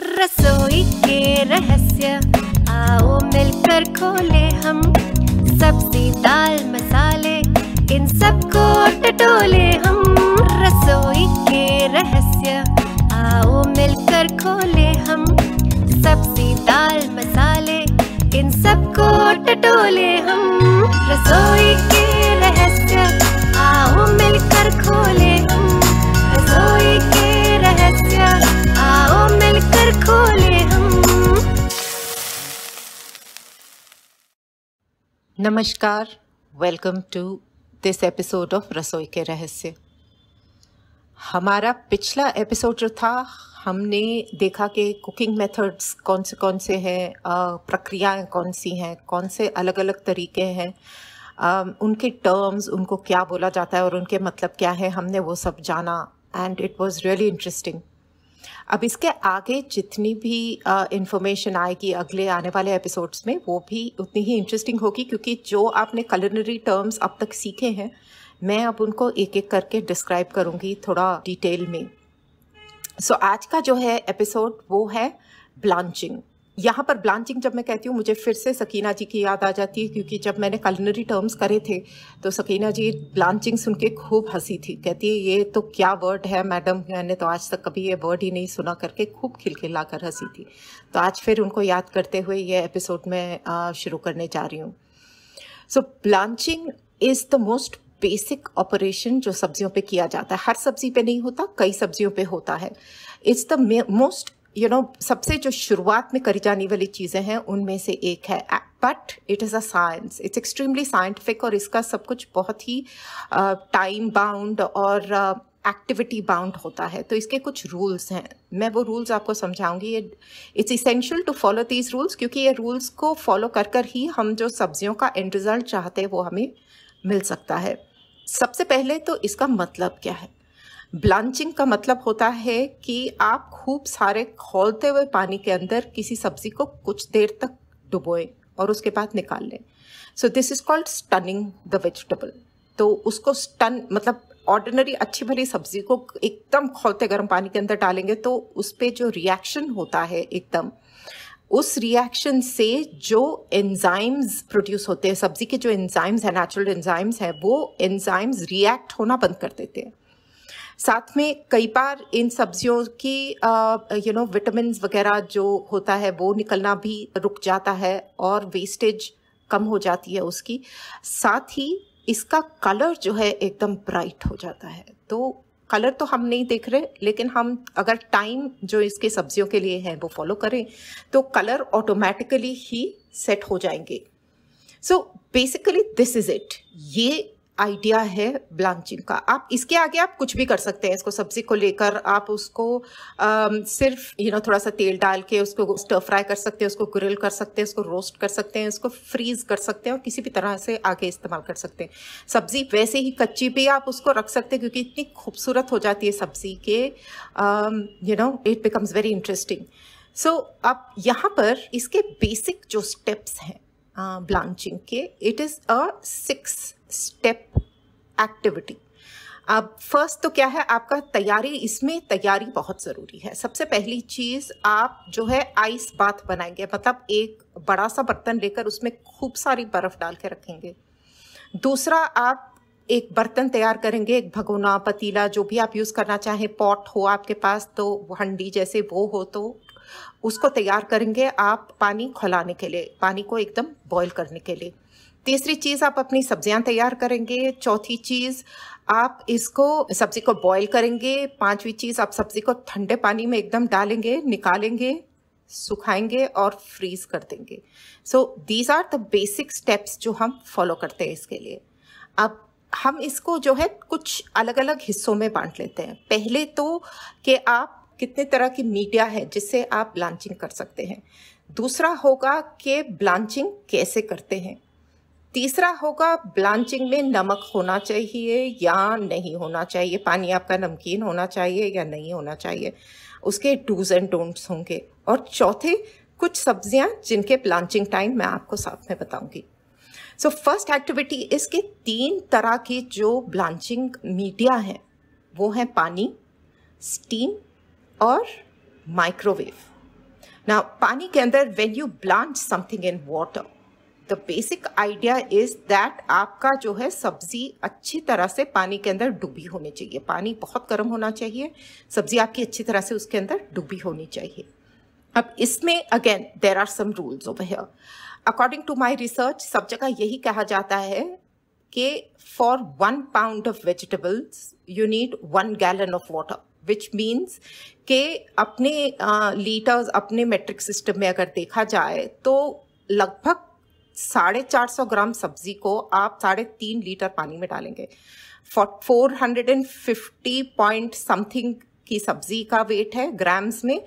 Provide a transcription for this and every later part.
रसोई के रहस्य आओ मिलकर खोले हम सब्जी दाल मसाले इन सबको टटोले हम रसोई के रहस्य आओ मिलकर खोले हम सब्जी दाल मसाले इन सबको टटोले हम रसोई के रहस्य आओ मिलकर खोले हम रसोई के रहस्य आओ मिलकर खोले हम नमस्कार welcome to this episode of रसोई के रहस्य हमारा पिछला एपिसोड जो था हमने देखा कि कुकिंग मेथड्स कौन से कौन से हैं प्रक्रियाएं कौन सी हैं कौन से अलग अलग तरीके हैं उनके टर्म्स उनको क्या बोला जाता है और उनके मतलब क्या है हमने वो सब जाना and it was really interesting अब इसके आगे जितनी भी इन्फॉर्मेशन आएगी अगले आने वाले एपिसोड्स में वो भी उतनी ही इंटरेस्टिंग होगी क्योंकि जो आपने कलनरी टर्म्स अब तक सीखे हैं मैं अब उनको एक एक करके डिस्क्राइब करूँगी थोड़ा डिटेल में सो so, आज का जो है एपिसोड वो है ब्लांचिंग यहाँ पर ब्लांचिंग जब मैं कहती हूँ मुझे फिर से सकीना जी की याद आ जाती है क्योंकि जब मैंने कलनरी टर्म्स करे थे तो सकीना जी ब्लांचिंग सुन के खूब हंसी थी कहती है ये तो क्या वर्ड है मैडम मैंने तो आज तक कभी ये वर्ड ही नहीं सुना करके खूब खिलखिला कर हंसी थी तो आज फिर उनको याद करते हुए ये एपिसोड में शुरू करने जा रही हूँ so blanching is the most basic operation जो सब्जियों पे किया जाता है हर सब्जी पे नहीं होता कई सब्जियों पे होता है it's the most you know सबसे जो शुरुआत में करी जाने वाली चीज़ें हैं उनमें से एक है but it is a science it's extremely scientific और इसका सब कुछ बहुत ही टाइम uh, बाउंड और uh, एक्टिविटी बाउंड होता है तो इसके कुछ रूल्स हैं मैं वो रूल्स आपको समझाऊंगी ये it's essential to follow these rules क्योंकि ये रूल्स को फॉलो कर कर ही हम जो सब्जियों का एंड रिजल्ट चाहते हैं वो हमें मिल सकता है सबसे पहले तो इसका मतलब क्या है ब्लांचिंग का मतलब होता है कि आप खूब सारे खोलते हुए पानी के अंदर किसी सब्जी को कुछ देर तक डुबोएं और उसके बाद निकाल लें so this is called stunning the vegetable तो उसको स्टन मतलब ऑर्डिनरी अच्छी भरी सब्जी को एकदम खोलते गर्म पानी के अंदर डालेंगे तो उस पर जो रिएक्शन होता है एकदम उस रिएक्शन से जो एंजाइम्स प्रोड्यूस होते हैं सब्जी के जो एंजाइम्स हैं नेचुरल एंजाइम्स हैं वो एंजाइम्स रिएक्ट होना बंद कर देते हैं साथ में कई बार इन सब्जियों की यू नो विटामिन वगैरह जो होता है वो निकलना भी रुक जाता है और वेस्टेज कम हो जाती है उसकी साथ ही इसका कलर जो है एकदम ब्राइट हो जाता है तो कलर तो हम नहीं देख रहे लेकिन हम अगर टाइम जो इसके सब्जियों के लिए है वो फॉलो करें तो कलर ऑटोमेटिकली ही सेट हो जाएंगे so basically this is it ये आइडिया है ब्लांचिंग का आप इसके आगे आप कुछ भी कर सकते हैं इसको सब्जी को लेकर आप उसको आ, सिर्फ यू नो थोड़ा सा तेल डाल के उसको स्टर फ्राई कर सकते हैं उसको ग्रिल कर सकते हैं उसको रोस्ट कर सकते हैं उसको फ्रीज कर सकते हैं और किसी भी तरह से आगे इस्तेमाल कर सकते हैं सब्जी वैसे ही कच्ची भी आप उसको रख सकते हैं क्योंकि इतनी खूबसूरत हो जाती है सब्जी के you know it becomes very interesting so आप यहाँ पर इसके बेसिक जो स्टेप्स हैं ब्लांचिंग के it is a six step activity अब फर्स्ट तो क्या है आपका तैयारी इसमें तैयारी बहुत ज़रूरी है सबसे पहली चीज़ आप जो है आइस बाथ बनाएंगे मतलब एक बड़ा सा बर्तन लेकर उसमें खूब सारी बर्फ़ डाल के रखेंगे दूसरा आप एक बर्तन तैयार करेंगे एक भगोना पतीला जो भी आप यूज़ करना चाहें पॉट हो आपके पास तो हंडी जैसे वो हो तो उसको तैयार करेंगे आप पानी खोलाने के लिए पानी को एकदम बॉईल करने के लिए तीसरी चीज़ आप अपनी सब्जियां तैयार करेंगे चौथी चीज़ आप इसको सब्जी को बॉईल करेंगे पांचवी चीज़ आप सब्जी को ठंडे पानी में एकदम डालेंगे निकालेंगे सुखाएंगे और फ्रीज कर देंगे so these are the basic steps जो हम फॉलो करते हैं इसके लिए अब हम इसको जो है कुछ अलग अलग हिस्सों में बांट लेते हैं पहले तो कि आप कितने तरह की मीडिया है जिससे आप ब्लांचिंग कर सकते हैं दूसरा होगा कि ब्लांचिंग कैसे करते हैं तीसरा होगा ब्लांचिंग में नमक होना चाहिए या नहीं होना चाहिए पानी आपका नमकीन होना चाहिए या नहीं होना चाहिए उसके डूज एंड डोंट्स होंगे और चौथे कुछ सब्जियां जिनके ब्लांचिंग टाइम मैं आपको साथ में बताऊंगी सो फर्स्ट एक्टिविटी इसके तीन तरह की जो ब्लांचिंग मीडिया हैं वो हैं पानी स्टीम और माइक्रोवेव ना पानी के अंदर when you blanch something in water the basic idea is that आपका जो है सब्जी अच्छी तरह से पानी के अंदर डूबी होनी चाहिए पानी बहुत गर्म होना चाहिए सब्जी आपकी अच्छी तरह से उसके अंदर डूबी होनी चाहिए अब इसमें again there are some rules over here according to my research सब जगह यही कहा जाता है कि for one pound of vegetables you need one gallon of water which means के अपने लीटर्स uh, अपने मेट्रिक सिस्टम में अगर देखा जाए तो लगभग साढ़े चार सौ ग्राम सब्जी को आप साढ़े तीन लीटर पानी में डालेंगे four hundred and fifty point something की सब्जी का वेट है ग्राम्स में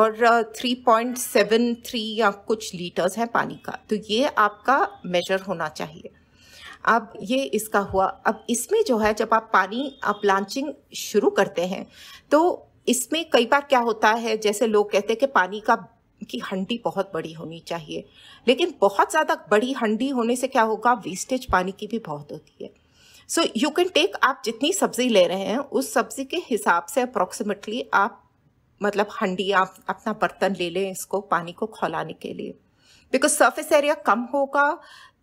और थ्री पॉइंट सेवन थ्री या कुछ लीटर्स है पानी का तो ये आपका मेजर होना चाहिए अब ये इसका हुआ अब इसमें जो है जब आप पानी लॉन्चिंग शुरू करते हैं तो इसमें कई बार क्या होता है जैसे लोग कहते हैं कि पानी का की हंडी बहुत बड़ी होनी चाहिए लेकिन बहुत ज़्यादा बड़ी हंडी होने से क्या होगा वेस्टेज पानी की भी बहुत होती है सो यू कैन टेक आप जितनी सब्जी ले रहे हैं उस सब्जी के हिसाब से अप्रोक्सीमेटली आप मतलब हंडी आप अपना बर्तन ले लें इसको पानी को खौलाने के लिए बिकॉज सर्फेस एरिया कम होगा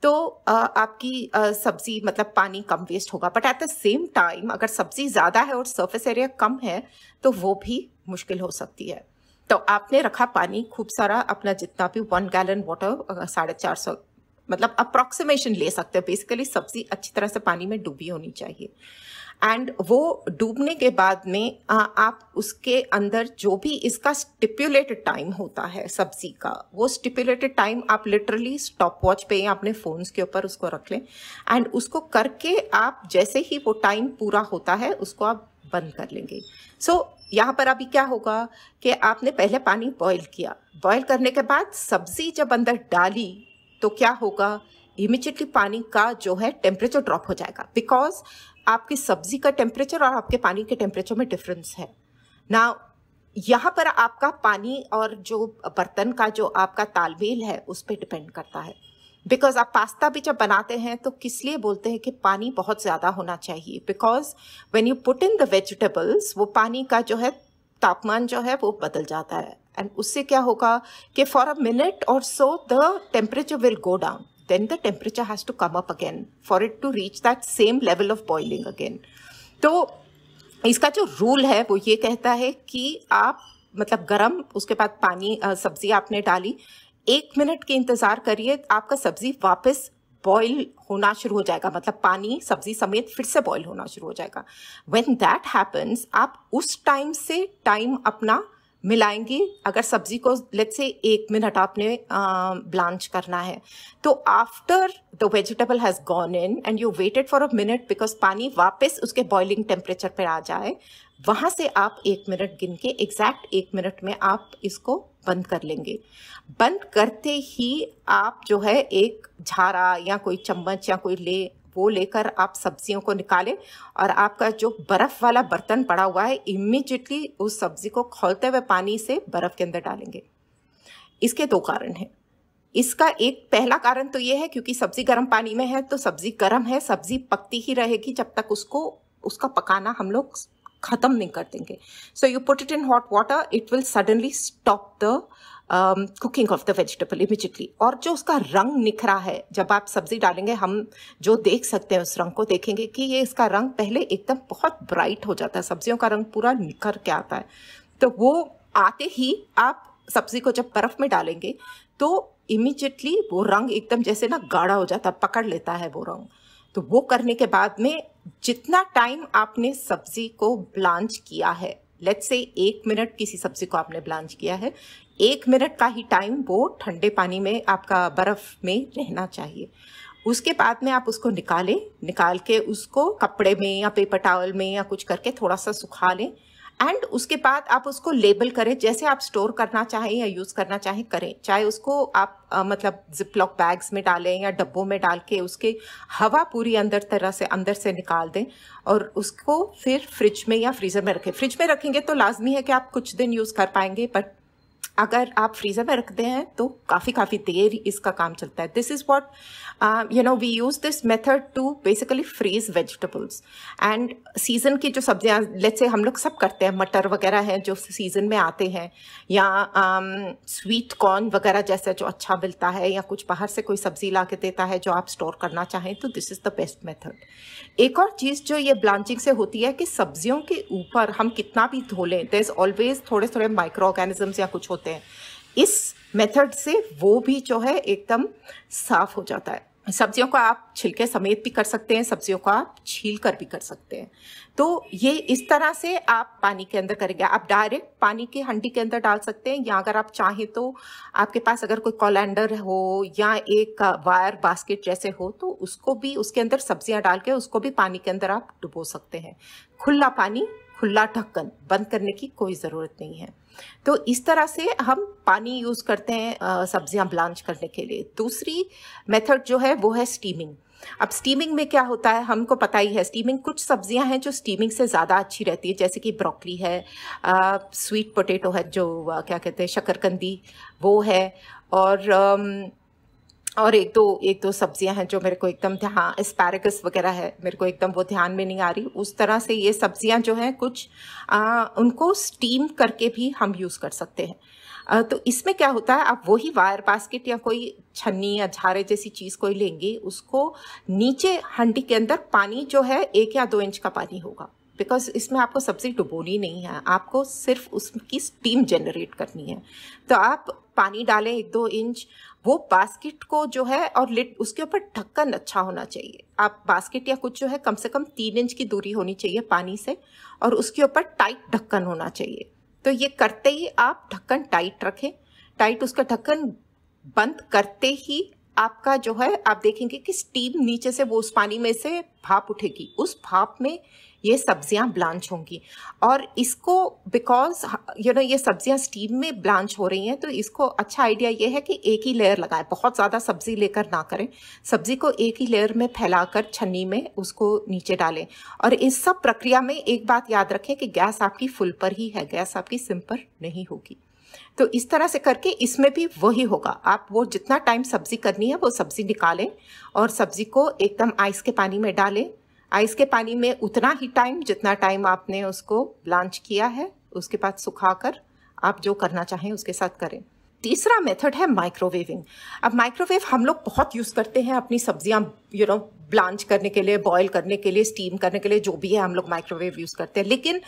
तो आपकी सब्जी मतलब पानी कम वेस्ट होगा but at the same time अगर सब्जी ज़्यादा है और सर्फेस एरिया कम है तो वो भी मुश्किल हो सकती है तो आपने रखा पानी खूब सारा अपना जितना भी वन गैलन वाटर साढ़े चार सौ मतलब अप्रोक्सीमेशन ले सकते हो बेसिकली सब्जी अच्छी तरह से पानी में डूबी होनी चाहिए एंड वो डूबने के बाद में आ, आप उसके अंदर जो भी इसका स्टिपुलेटेड टाइम होता है सब्जी का वो स्टिप्युलेटेड टाइम आप लिटरली स्टॉप वॉच पे या अपने फ़ोन्स के ऊपर उसको रख लें एंड उसको करके आप जैसे ही वो टाइम पूरा होता है उसको आप बंद कर लेंगे सो so, यहाँ पर अभी क्या होगा कि आपने पहले पानी बॉईल किया बॉईल करने के बाद सब्ज़ी जब अंदर डाली तो क्या होगा इमिजिएटली पानी का जो है टेम्परेचर ड्रॉप हो जाएगा बिकॉज आपकी सब्ज़ी का टेम्परेचर और आपके पानी के टेम्परेचर में डिफरेंस है ना यहाँ पर आपका पानी और जो बर्तन का जो आपका तालमेल है उस पर डिपेंड करता है बिकॉज आप पास्ता भी जब बनाते हैं तो किस लिए बोलते हैं कि पानी बहुत ज़्यादा होना चाहिए because when you put in the vegetables वो पानी का जो है तापमान जो है वो बदल जाता है एंड उससे क्या होगा कि फॉर अ मिनट और so the temperature will go down then the temperature has to come up again for it to reach that same level of boiling again तो इसका जो रूल है वो ये कहता है कि आप मतलब गरम उसके बाद पानी सब्जी आपने डाली एक मिनट के इंतज़ार करिए आपका सब्ज़ी वापस बॉयल होना शुरू हो जाएगा मतलब पानी सब्जी समेत फिर से बॉयल होना शुरू हो जाएगा वेन दैट हैपन्स आप उस टाइम से टाइम अपना मिलाएंगे अगर सब्जी को लेट से एक मिनट आपने ब्लांच करना है तो after the vegetable has gone in and you waited for a minute because पानी वापस उसके बॉइलिंग टेम्परेचर पर आ जाए वहाँ से आप एक मिनट गिन के एग्जैक्ट एक मिनट में आप इसको बंद कर लेंगे बंद करते ही आप जो है एक झारा या कोई चम्मच या कोई ले वो लेकर आप सब्जियों को निकालें और आपका जो बर्फ़ वाला बर्तन पड़ा हुआ है इमिजिएटली उस सब्ज़ी को खोलते हुए पानी से बर्फ़ के अंदर डालेंगे इसके दो कारण हैं इसका एक पहला कारण तो ये है क्योंकि सब्ज़ी गर्म पानी में है तो सब्ज़ी गर्म है सब्ज़ी पकती ही रहेगी जब तक उसको उसका पकाना हम लोग ख़त्म नहीं कर देंगे so you put it in hot water it will suddenly stop the cooking of the vegetable immediately और जो उसका रंग निखरा है जब आप सब्जी डालेंगे हम जो देख सकते हैं उस रंग को देखेंगे कि ये इसका रंग पहले एकदम बहुत ब्राइट हो जाता है सब्जियों का रंग पूरा निखर के आता है तो वो आते ही आप सब्जी को जब बर्फ में डालेंगे तो इमिजिएटली वो रंग एकदम जैसे ना गाढ़ा हो जाता है पकड़ लेता है वो रंग तो वो करने के बाद में जितना टाइम आपने सब्जी को ब्लांच किया है लेट्स से एक मिनट किसी सब्जी को आपने ब्लांच किया है एक मिनट का ही टाइम वो ठंडे पानी में आपका बर्फ़ में रहना चाहिए उसके बाद में आप उसको निकालें निकाल के उसको कपड़े में या पेपर टावल में या कुछ करके थोड़ा सा सुखा लें एंड उसके बाद आप उसको लेबल करें जैसे आप स्टोर करना चाहें या यूज़ करना चाहें करें चाहे उसको आप आ, मतलब जिपलॉक बैग्स में डालें या डब्बों में डाल के उसके हवा पूरी अंदर तरह से अंदर से निकाल दें और उसको फिर फ्रिज में या फ्रीज़र में रखें फ्रिज में रखेंगे तो लाजमी है कि आप कुछ दिन यूज़ कर पाएंगे बट अगर आप फ्रीज़र में रखते हैं तो काफ़ी काफ़ी देर इसका काम चलता है this is what you know we use this method to basically freeze vegetables and season की जो सब्जियां लेट से हम लोग सब करते हैं मटर वगैरह है जो सीज़न में आते हैं या स्वीट um, कॉर्न वगैरह जैसा जो अच्छा मिलता है या कुछ बाहर से कोई सब्ज़ी ला के देता है जो आप स्टोर करना चाहें तो this is the best method एक और चीज़ जो ये ब्लांचिंग से होती है कि सब्जियों के ऊपर हम कितना भी धो लें दर इज़ ऑलवेज थोड़े थोड़े माइक्रो ऑर्गेनिजम्स या कुछ होते होते हैं इस मेथड से वो भी जो है एकदम साफ हो जाता है सब्जियों को आप छिलके समेत भी कर सकते हैं सब्जियों को आप छील कर भी कर सकते हैं तो ये इस तरह से आप पानी के अंदर करेंगे आप डायरेक्ट पानी के हंडी के अंदर डाल सकते हैं या अगर आप चाहें तो आपके पास अगर कोई कॉलेंडर हो या एक वायर बास्केट जैसे हो तो उसको भी उसके अंदर सब्जियां डाल के उसको भी पानी के अंदर आप डुबो सकते हैं खुला पानी खुला ढक्कन बंद करने की कोई ज़रूरत नहीं है तो इस तरह से हम पानी यूज़ करते हैं सब्जियां ब्लांच करने के लिए दूसरी मेथड जो है वो है स्टीमिंग अब स्टीमिंग में क्या होता है हमको पता ही है स्टीमिंग कुछ सब्जियां हैं जो स्टीमिंग से ज़्यादा अच्छी रहती है जैसे कि ब्रोकली है आ, स्वीट पोटैटो है जो आ, क्या कहते हैं शकरकंदी वो है और आ, और एक तो एक तो सब्जियां हैं जो मेरे को एकदम ध्यान स्पैरिकस वगैरह है मेरे को एकदम वो ध्यान में नहीं आ रही उस तरह से ये सब्जियां जो हैं कुछ आ, उनको स्टीम करके भी हम यूज़ कर सकते हैं आ, तो इसमें क्या होता है आप वही वायर बास्केट या कोई छन्नी या झारे जैसी चीज़ कोई लेंगे उसको नीचे हंडी के अंदर पानी जो है एक या दो इंच का पानी होगा बिकॉज इसमें आपको सब्जी डुबोनी नहीं है आपको सिर्फ उसकी स्टीम जनरेट करनी है तो आप पानी डालें एक दो इंच वो बास्केट को जो है और लिट उसके ऊपर ढक्कन अच्छा होना चाहिए आप बास्केट या कुछ जो है कम से कम तीन इंच की दूरी होनी चाहिए पानी से और उसके ऊपर टाइट ढक्कन होना चाहिए तो ये करते ही आप ढक्कन टाइट रखें टाइट उसका ढक्कन बंद करते ही आपका जो है आप देखेंगे कि स्टीम नीचे से वो उस पानी में से भाप उठेगी उस भाप में ये सब्जियां ब्लांच होंगी और इसको बिकॉज यू नो ये सब्जियां स्टीम में ब्लांच हो रही हैं तो इसको अच्छा आइडिया ये है कि एक ही लेयर लगाएं बहुत ज़्यादा सब्जी लेकर ना करें सब्जी को एक ही लेयर में फैलाकर छन्नी में उसको नीचे डालें और इस सब प्रक्रिया में एक बात याद रखें कि गैस आपकी फुल पर ही है गैस आपकी सिम पर नहीं होगी तो इस तरह से करके इसमें भी वही होगा आप वो जितना टाइम सब्जी करनी है वो सब्जी निकालें और सब्जी को एकदम आइस के पानी में डालें आइस के पानी में उतना ही टाइम जितना टाइम आपने उसको ब्लांच किया है उसके बाद सुखाकर आप जो करना चाहें उसके साथ करें तीसरा मेथड है माइक्रोवेविंग अब माइक्रोवेव हम लोग बहुत यूज़ करते हैं अपनी सब्जियां यू नो ब्लांच करने के लिए बॉयल करने के लिए स्टीम करने के लिए जो भी है हम लोग माइक्रोवेव यूज़ करते हैं लेकिन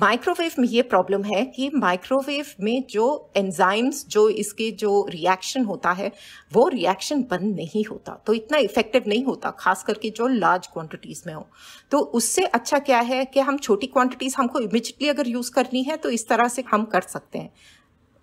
माइक्रोवेव में ये प्रॉब्लम है कि माइक्रोवेव में जो एंजाइम्स जो इसके जो रिएक्शन होता है वो रिएक्शन बंद नहीं होता तो इतना इफेक्टिव नहीं होता खास करके जो लार्ज क्वांटिटीज़ में हो तो उससे अच्छा क्या है कि हम छोटी क्वांटिटीज़ हमको इमिजिएटली अगर यूज़ करनी है तो इस तरह से हम कर सकते हैं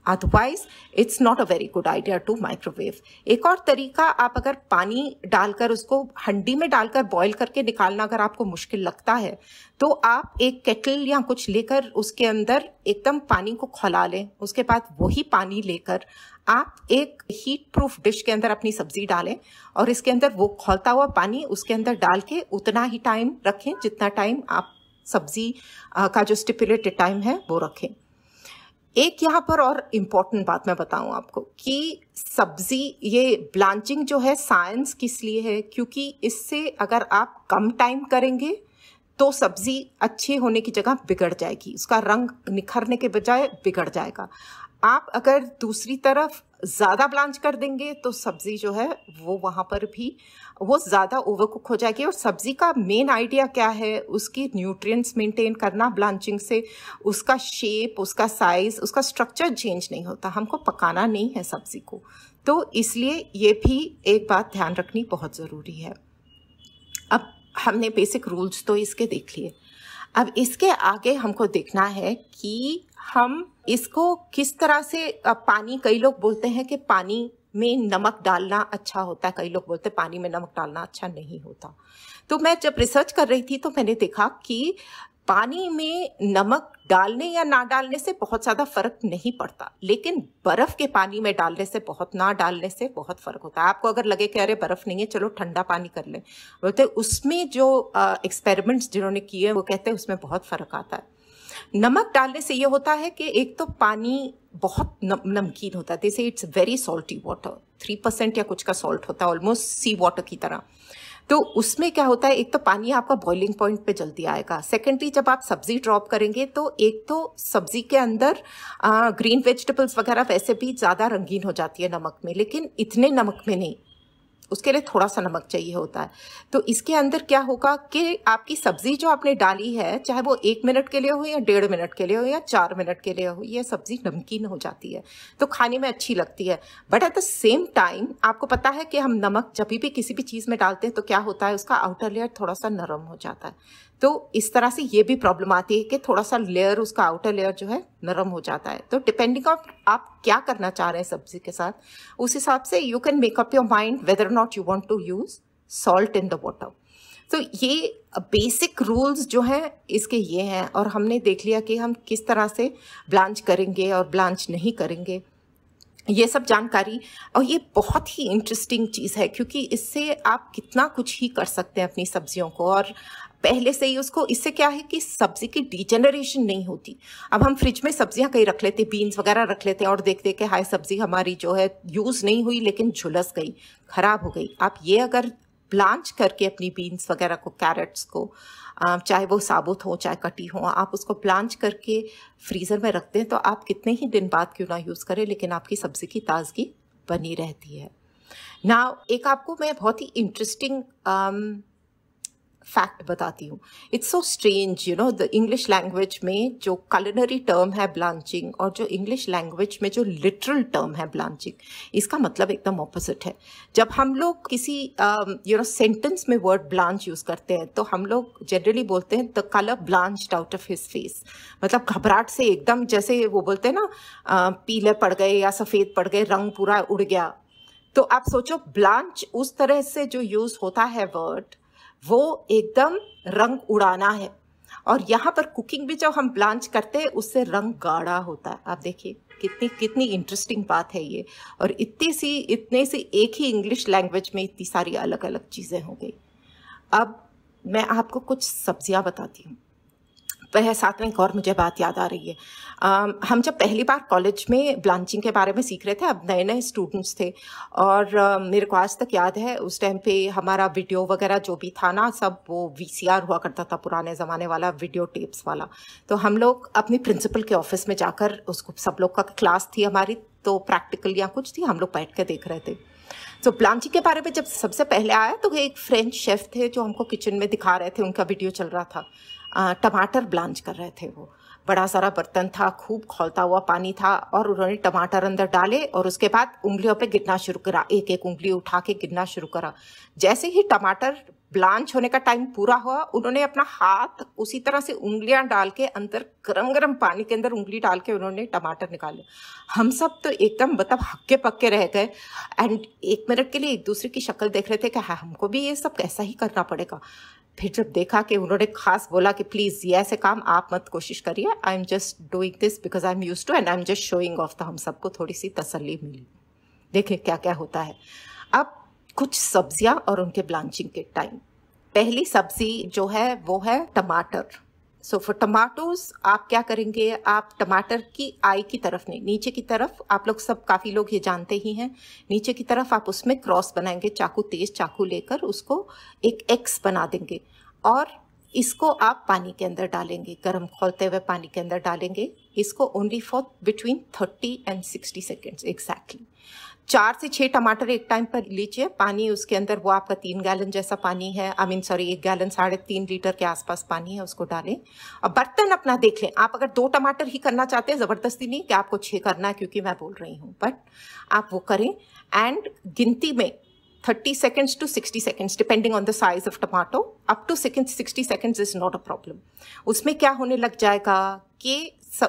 otherwise it's not a very good idea to microwave एक और तरीका आप अगर पानी डालकर उसको हंडी में डालकर बॉईल करके निकालना अगर आपको मुश्किल लगता है तो आप एक केटल या कुछ लेकर उसके अंदर एकदम पानी को खोला लें उसके बाद वही पानी लेकर आप एक हीट प्रूफ डिश के अंदर अपनी सब्जी डालें और इसके अंदर वो खोलता हुआ पानी उसके अंदर डाल के उतना ही टाइम रखें जितना टाइम आप सब्जी का जो स्टिपुलेटेड टाइम है वो रखें एक यहाँ पर और इम्पोर्टेंट बात मैं बताऊँ आपको कि सब्जी ये ब्लांचिंग जो है साइंस किस लिए है क्योंकि इससे अगर आप कम टाइम करेंगे तो सब्जी अच्छे होने की जगह बिगड़ जाएगी उसका रंग निखरने के बजाय बिगड़ जाएगा आप अगर दूसरी तरफ ज़्यादा ब्लांच कर देंगे तो सब्ज़ी जो है वो वहाँ पर भी वो ज़्यादा ओवरकुक हो जाएगी और सब्ज़ी का मेन आइडिया क्या है उसकी न्यूट्रिएंट्स मेंटेन करना ब्लांचिंग से उसका शेप उसका साइज़ उसका स्ट्रक्चर चेंज नहीं होता हमको पकाना नहीं है सब्ज़ी को तो इसलिए ये भी एक बात ध्यान रखनी बहुत ज़रूरी है अब हमने बेसिक रूल्स तो इसके देख लिए अब इसके आगे हमको देखना है कि हम इसको किस तरह से पानी कई लोग बोलते हैं कि पानी में नमक डालना अच्छा होता है कई लोग बोलते हैं पानी में नमक डालना अच्छा नहीं होता तो मैं जब रिसर्च कर रही थी तो मैंने देखा कि पानी में नमक डालने या ना डालने से बहुत ज़्यादा फर्क नहीं पड़ता लेकिन बर्फ़ के पानी में डालने से बहुत ना डालने से बहुत फ़र्क होता है आपको अगर लगे कि अरे बर्फ़ नहीं है चलो ठंडा पानी कर लें बोलते उसमें जो एक्सपेरिमेंट्स जिन्होंने किए वो कहते हैं उसमें बहुत फ़र्क आता है नमक डालने से ये होता है कि एक तो पानी बहुत नम, नमकीन होता है जैसे it's very salty water three percent या कुछ का सॉल्ट होता है ऑलमोस्ट सी वाटर की तरह तो उसमें क्या होता है एक तो पानी आपका बॉइलिंग पॉइंट पे जल्दी आएगा सेकेंडली जब आप सब्जी ड्रॉप करेंगे तो एक तो सब्जी के अंदर ग्रीन वेजिटेबल्स वगैरह वैसे भी ज़्यादा रंगीन हो जाती है नमक में लेकिन इतने नमक में नहीं उसके लिए थोड़ा सा नमक चाहिए होता है तो इसके अंदर क्या होगा कि आपकी सब्ज़ी जो आपने डाली है चाहे वो एक मिनट के लिए हो या डेढ़ मिनट के लिए हो या चार मिनट के लिए हो यह सब्ज़ी नमकीन हो जाती है तो खाने में अच्छी लगती है but at the same time आपको पता है कि हम नमक जब भी किसी भी चीज़ में डालते हैं तो क्या होता है उसका आउटर लेयर थोड़ा सा नरम हो जाता है तो इस तरह से ये भी प्रॉब्लम आती है कि थोड़ा सा लेयर उसका आउटर लेयर जो है नरम हो जाता है तो डिपेंडिंग ऑन आप क्या करना चाह रहे हैं सब्जी के साथ उस हिसाब से you can make up your mind whether not you want to use salt in the water तो ये बेसिक रूल्स जो हैं इसके ये हैं और हमने देख लिया कि हम किस तरह से ब्लांच करेंगे और ब्लांच नहीं करेंगे ये सब जानकारी और ये बहुत ही इंटरेस्टिंग चीज़ है क्योंकि इससे आप कितना कुछ ही कर सकते हैं अपनी सब्जियों को और पहले से ही उसको इससे क्या है कि सब्जी की डिजेनरेशन नहीं होती अब हम फ्रिज में सब्जियां कहीं रख लेते बीन्स वगैरह रख लेते हैं और देखते हैं कि हाय सब्जी हमारी जो है यूज़ नहीं हुई लेकिन झुलस गई खराब हो गई आप ये अगर ब्लांच करके अपनी बीन्स वगैरह को कैरेट्स को चाहे वो साबुत हो चाहे कटी हो आप उसको ब्लांच करके फ्रीज़र में रखते हैं तो आप कितने ही दिन बाद क्यों ना यूज़ करें लेकिन आपकी सब्ज़ी की ताज़गी बनी रहती है ना एक आपको मैं बहुत ही इंटरेस्टिंग फैक्ट बताती हूँ it's so strange you know the English language में जो कलनरी टर्म है ब्लांचिंग और जो इंग्लिश लैंग्वेज में जो लिटरल टर्म है ब्लांचिंग इसका मतलब एकदम ऑपोजिट है जब हम लोग किसी यू नो सेंटेंस में वर्ड ब्लांच यूज़ करते हैं तो हम लोग जनरली बोलते हैं the colour blanch out of his face मतलब घबराहट से एकदम जैसे वो बोलते हैं ना पीले पड़ गए या सफ़ेद पड़ गए रंग पूरा उड़ गया तो आप सोचो ब्लांच उस तरह से जो यूज़ होता है वर्ड वो एकदम रंग उड़ाना है और यहाँ पर कुकिंग भी जब हम ब्लांच करते हैं उससे रंग गाढ़ा होता है आप देखिए कितनी कितनी इंटरेस्टिंग बात है ये और इतनी सी इतने सी एक ही इंग्लिश लैंग्वेज में इतनी सारी अलग अलग चीज़ें हो गई अब मैं आपको कुछ सब्जियाँ बताती हूँ वह साथ में एक और मुझे बात याद आ रही है आ, हम जब पहली बार कॉलेज में ब्लांचिंग के बारे में सीख रहे थे अब नए नए स्टूडेंट्स थे और आ, मेरे को आज तक याद है उस टाइम पे हमारा वीडियो वगैरह जो भी था ना सब वो वी हुआ करता था पुराने ज़माने वाला वीडियो टेप्स वाला तो हम लोग अपने प्रिंसिपल के ऑफिस में जाकर उसको सब लोग का क्लास थी हमारी तो प्रैक्टिकल या कुछ थी हम लोग बैठ के देख रहे थे तो so, प्लांची के बारे में जब सबसे पहले आया तो एक फ्रेंच शेफ थे जो हमको किचन में दिखा रहे थे उनका वीडियो चल रहा था टमाटर ब्लांच कर रहे थे वो बड़ा सारा बर्तन था खूब खोलता हुआ पानी था और उन्होंने टमाटर अंदर डाले और उसके बाद उंगलियों पे गिरना शुरू करा एक एक उंगली उठा के गिरना शुरू करा जैसे ही टमाटर ब्लांच होने का टाइम पूरा हुआ उन्होंने अपना हाथ उसी तरह से उंगलियां डाल के अंदर गरम गरम पानी के अंदर उंगली डाल के उन्होंने टमाटर निकाले हम सब तो एकदम मतलब हक्के पक्के रह गए एंड एक मिनट के लिए एक दूसरे की शक्ल देख रहे थे कि हाँ, हमको भी ये सब कैसा ही करना पड़ेगा फिर जब देखा कि उन्होंने खास बोला कि प्लीज़ ये ऐसे काम आप मत कोशिश करिए I am just doing this because I am use to and I am just showing off the हम सबको थोड़ी सी तसली मिली देखें क्या क्या होता है अब कुछ सब्जियां और उनके ब्लांचिंग के टाइम पहली सब्जी जो है वो है टमाटर सो फॉर टमाटोज आप क्या करेंगे आप टमाटर की आई की तरफ नहीं नीचे की तरफ आप लोग सब काफ़ी लोग ये जानते ही हैं नीचे की तरफ आप उसमें क्रॉस बनाएंगे चाकू तेज चाकू लेकर उसको एक एक्स बना देंगे और इसको आप पानी के अंदर डालेंगे गर्म खोलते हुए पानी के अंदर डालेंगे इसको only for between thirty and sixty seconds exactly चार से छः टमाटर एक टाइम पर लीजिए पानी उसके अंदर वो आपका तीन गैलन जैसा पानी है आई मीन सॉरी एक गैलन साढ़े तीन लीटर के आसपास पानी है उसको डालें और बर्तन अपना देख लें आप अगर दो टमाटर ही करना चाहते हैं ज़बरदस्ती नहीं कि आपको छः करना है क्योंकि मैं बोल रही हूँ बट आप वो करें एंड गिनती में 30 seconds to 60 seconds depending on the size of tomato up to second 60 seconds is not a problem उसमें क्या होने लग जाएगा कि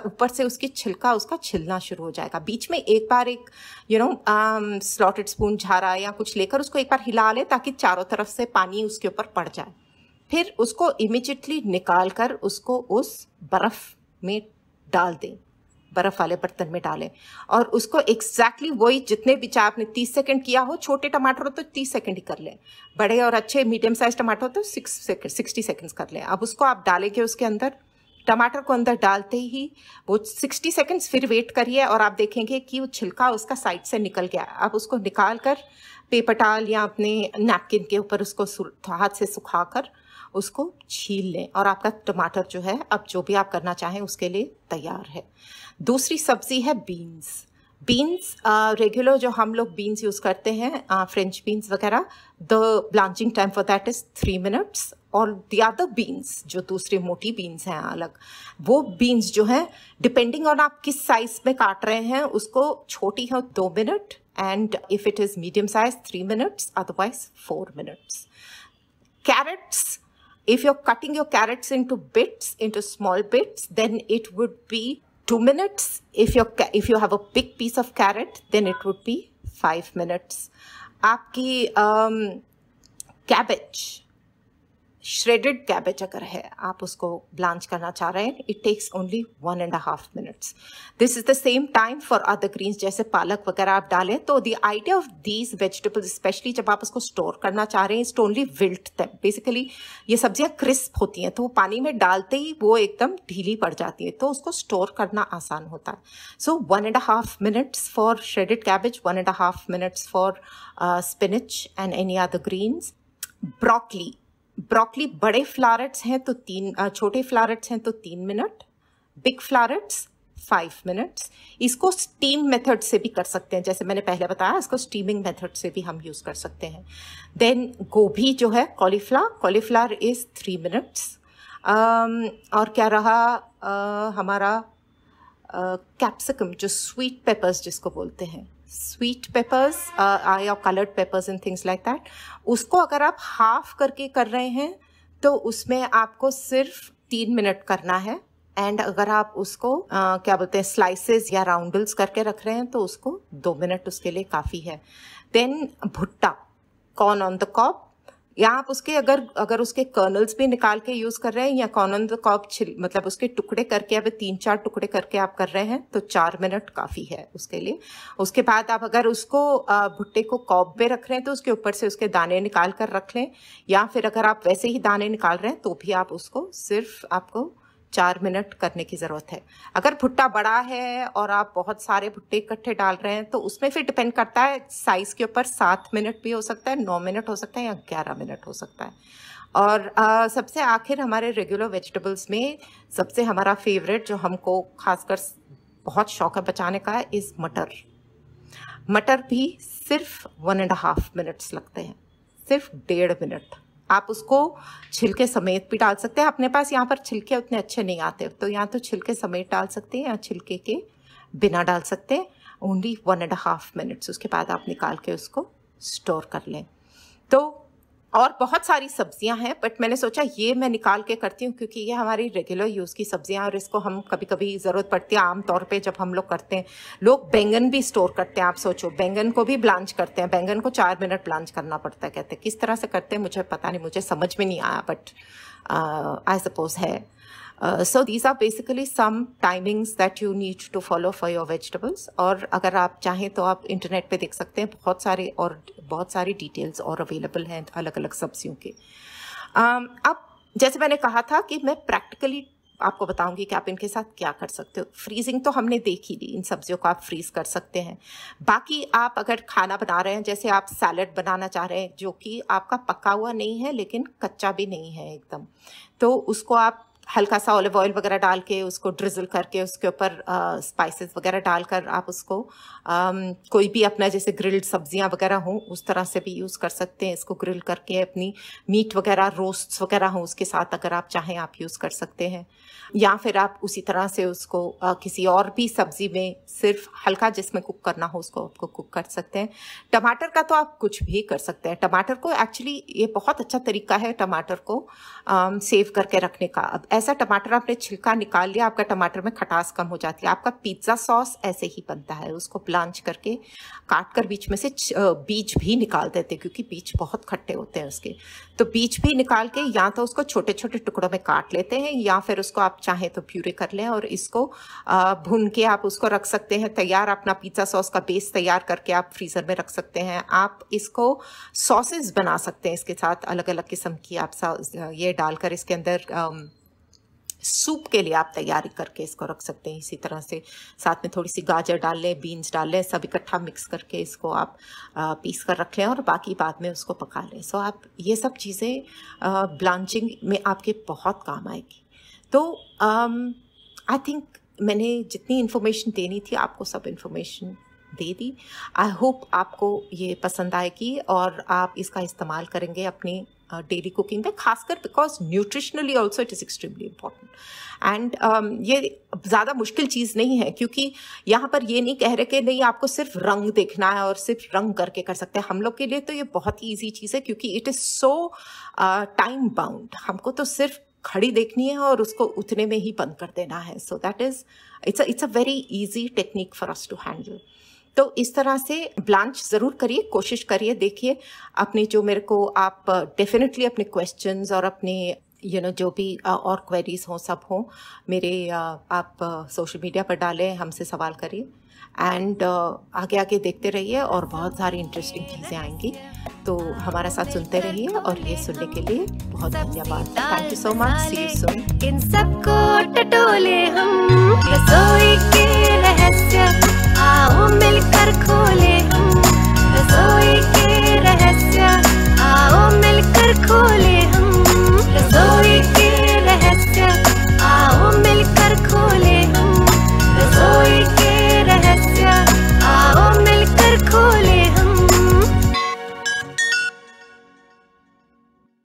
ऊपर से उसकी छिलका उसका छिलना शुरू हो जाएगा बीच में एक बार एक यू नो स्लॉटेड स्पून झारा या कुछ लेकर उसको एक बार हिला ले ताकि चारों तरफ से पानी उसके ऊपर पड़ जाए फिर उसको इमिजिएटली निकाल कर उसको उस बर्फ में डाल दें बर्फ़ वाले बर्तन में डालें और उसको एक्जैक्टली exactly वही जितने भी चाहे आपने तीस सेकेंड किया हो छोटे टमाटर हो तो तीस सेकेंड ही कर लें बड़े और अच्छे मीडियम साइज टमाटर हो तो सिक्स सेकेंड सिक्सटी सेकेंड्स कर लें अब उसको आप डालेंगे उसके अंदर टमाटर को अंदर डालते ही वो 60 सेकंड्स फिर वेट करिए और आप देखेंगे कि वो छिलका उसका साइड से निकल गया आप उसको निकाल कर पेपर टाल या अपने नैपकिन के ऊपर उसको हाथ से सुखा कर उसको छील लें और आपका टमाटर जो है अब जो भी आप करना चाहें उसके लिए तैयार है दूसरी सब्ज़ी है बीन्स बीन्स रेगुलर जो हम लोग बीन्स यूज़ करते हैं फ्रेंच बीन्स वगैरह the blanching time for that is three minutes और दी द बीन्स जो दूसरी मोटी बीन्स हैं अलग वो बीन्स जो हैं डिपेंडिंग ऑन आप किस साइज़ में काट रहे हैं उसको छोटी है दो minute and if it is medium size three minutes otherwise four minutes carrots If you're cutting your carrots into bits, into small bits, then it would be 2 minutes. If, you're, if you have a big piece of carrot, then it would be 5 minutes. Aapki um, cabbage, shredded cabbage अगर है आप उसको blanch करना चाह रहे हैं it takes only one and half minutes this is the same time for other greens जैसे पालक वगैरह आप डालें तो the idea of these vegetables specially जब आप उसको स्टोर करना चाह रहे हैं is only wilt them basically ये सब्जियां क्रिस्प होती हैं तो वो पानी में डालते ही वो एकदम ढीली पड़ जाती है तो उसको स्टोर करना आसान होता है so one and half minutes for shredded cabbage one and half minutes for spinach and any other greens broccoli broccoli बड़े फ्लारेट्स हैं तो तीन छोटे फ्लारेट्स हैं तो तीन minute big florets five minutes इसको स्टीम मेथड से भी कर सकते हैं जैसे मैंने पहले बताया इसको स्टीमिंग मेथड से भी हम यूज़ कर सकते हैं देन गोभी जो है cauliflower cauliflower is three minutes और क्या रहा आ, हमारा कैप्सिकम जो स्वीट पेपर्स जिसको बोलते हैं स्वीट पेपर्स या coloured peppers and things like that उसको अगर आप हाफ करके कर रहे हैं तो उसमें आपको सिर्फ तीन मिनट करना है एंड अगर आप उसको आ, uh, क्या बोलते हैं स्लाइसेस या राउंडल्स करके रख रहे हैं तो उसको दो मिनट उसके लिए काफ़ी है देन भुट्टा कॉर्न ऑन द कॉप या आप उसके अगर अगर उसके कर्नल्स भी निकाल के यूज कर रहे हैं या कॉर्न द छिल मतलब उसके टुकड़े करके अब तीन चार टुकड़े करके आप कर रहे हैं तो चार मिनट काफी है उसके लिए उसके बाद आप अगर उसको भुट्टे को कॉप में रख रहे हैं तो उसके ऊपर से उसके दाने निकाल कर रख लें या फिर अगर आप वैसे ही दाने निकाल रहे हैं तो भी आप उसको सिर्फ आपको चार मिनट करने की ज़रूरत है अगर भुट्टा बड़ा है और आप बहुत सारे भुट्टे इकट्ठे डाल रहे हैं तो उसमें फिर डिपेंड करता है साइज़ के ऊपर सात मिनट भी हो सकता है नौ मिनट हो सकता है या ग्यारह मिनट हो सकता है और आ, सबसे आखिर हमारे रेगुलर वेजिटेबल्स में सबसे हमारा फेवरेट जो हमको खासकर बहुत शौक है बचाने का है इज़ मटर मटर भी सिर्फ वन एंड हाफ मिनट्स लगते हैं सिर्फ डेढ़ मिनट आप उसको छिलके समेत भी डाल सकते हैं अपने पास यहाँ पर छिलके उतने अच्छे नहीं आते तो यहाँ तो छिलके समेत डाल सकते हैं या छिलके के बिना डाल सकते हैं only one and half minutes उसके बाद आप निकाल के उसको स्टोर कर लें तो और बहुत सारी सब्जियां हैं बट मैंने सोचा ये मैं निकाल के करती हूँ क्योंकि ये हमारी रेगुलर यूज़ की सब्जियां और इसको हम कभी कभी ज़रूरत पड़ती है आमतौर पे जब हम लोग करते हैं लोग बैंगन भी स्टोर करते हैं आप सोचो बैंगन को भी ब्लांच करते हैं बैंगन को चार मिनट ब्लांच करना पड़ता है कहते हैं किस तरह से करते हैं मुझे पता नहीं मुझे समझ में नहीं आया बट आई सपोज है so these are basically some timings that you need to follow for your vegetables और अगर आप चाहें तो आप इंटरनेट पे देख सकते हैं बहुत सारे और बहुत सारी डिटेल्स और अवेलेबल हैं अलग अलग सब्जियों के um, अब जैसे मैंने कहा था कि मैं प्रैक्टिकली आपको बताऊंगी कि आप इनके साथ क्या कर सकते हो फ्रीजिंग तो हमने देख ही ली इन सब्जियों को आप फ्रीज कर सकते हैं बाकी आप अगर खाना बना रहे हैं जैसे आप सैलड बनाना चाह रहे हैं जो कि आपका पका हुआ नहीं है लेकिन कच्चा भी नहीं है एकदम तो उसको आप हल्का सा ऑलिव ऑयल वगैरह डाल के उसको ड्रिजल करके उसके ऊपर स्पाइसेस वगैरह डालकर आप उसको um, कोई भी अपना जैसे ग्रिल्ड सब्जियां वगैरह हों उस तरह से भी यूज़ कर सकते हैं इसको ग्रिल करके अपनी मीट वगैरह रोस्ट वगैरह हों उसके साथ अगर आप चाहें आप यूज़ कर सकते हैं या फिर आप उसी तरह से उसको आ, किसी और भी सब्जी में सिर्फ हल्का जिसमें कुक करना हो उसको आपको कुक कर सकते हैं टमाटर का तो आप कुछ भी कर सकते हैं टमाटर को एक्चुअली ये बहुत अच्छा तरीका है टमाटर को सेव करके रखने का अब ऐसा टमाटर आपने छिलका निकाल लिया आपका टमाटर में खटास कम हो जाती है आपका पिज्ज़ा सॉस ऐसे ही बनता है उसको प्लांच करके काट कर बीच में से बीज भी निकाल देते हैं क्योंकि बीज बहुत खट्टे होते हैं उसके तो बीज भी निकाल के या तो उसको छोटे छोटे टुकड़ों में काट लेते हैं या फिर उसको आप चाहें तो प्यूरे कर लें और इसको भून के आप उसको रख सकते हैं तैयार अपना पिज्ज़ा सॉस का बेस तैयार करके आप फ्रीज़र में रख सकते हैं आप इसको सॉसेस बना सकते हैं इसके साथ अलग अलग किस्म की आप ये डालकर इसके अंदर सूप के लिए आप तैयारी करके इसको रख सकते हैं इसी तरह से साथ में थोड़ी सी गाजर डाल लें बीन्स डाल लें सब इकट्ठा मिक्स करके इसको आप पीस कर रख लें और बाकी बाद में उसको पका लें सो आप ये सब चीज़ें ब्लांचिंग में आपके बहुत काम आएगी तो आई थिंक मैंने जितनी इन्फॉर्मेशन देनी थी आपको सब information they the I hope आपको ये पसंद आएगी और आप इसका इस्तेमाल करेंगे अपनी uh, dairy cooking में खासकर because nutritionally also it is extremely important and ये ज़्यादा मुश्किल चीज़ नहीं है क्योंकि यहाँ पर ये नहीं कह रहे कि नहीं आपको सिर्फ रंग देखना है और सिर्फ रंग करके कर सकते हैं हम लोग के लिए तो ये बहुत ही ईजी चीज़ है क्योंकि it is so time bound हमको तो सिर्फ खड़ी देखनी है और उसको उतने में ही बंद कर देना है so that is it's it's a very easy technique for us to handle तो इस तरह से ब्लांच ज़रूर करिए कोशिश करिए देखिए अपने जो मेरे को आप डेफिनेटली अपने क्वेश्चन और अपने यू you नो know, जो भी और क्वेरीज हों सब हों मेरे आप सोशल मीडिया पर डालें हमसे सवाल करिए एंड आगे आगे देखते रहिए और बहुत सारी इंटरेस्टिंग चीज़ें आएंगी तो हमारा साथ सुनते रहिए और ये सुनने के लिए बहुत धन्यवाद thank you so much see you soon सबको टटोले हम रसोई के रहस्य आओ मिलकर खोले के रहस्य आओ मिलकर खोले के रहस्य आओ मिलकर खोले रसोई के रहस्य आओ मिलकर खोले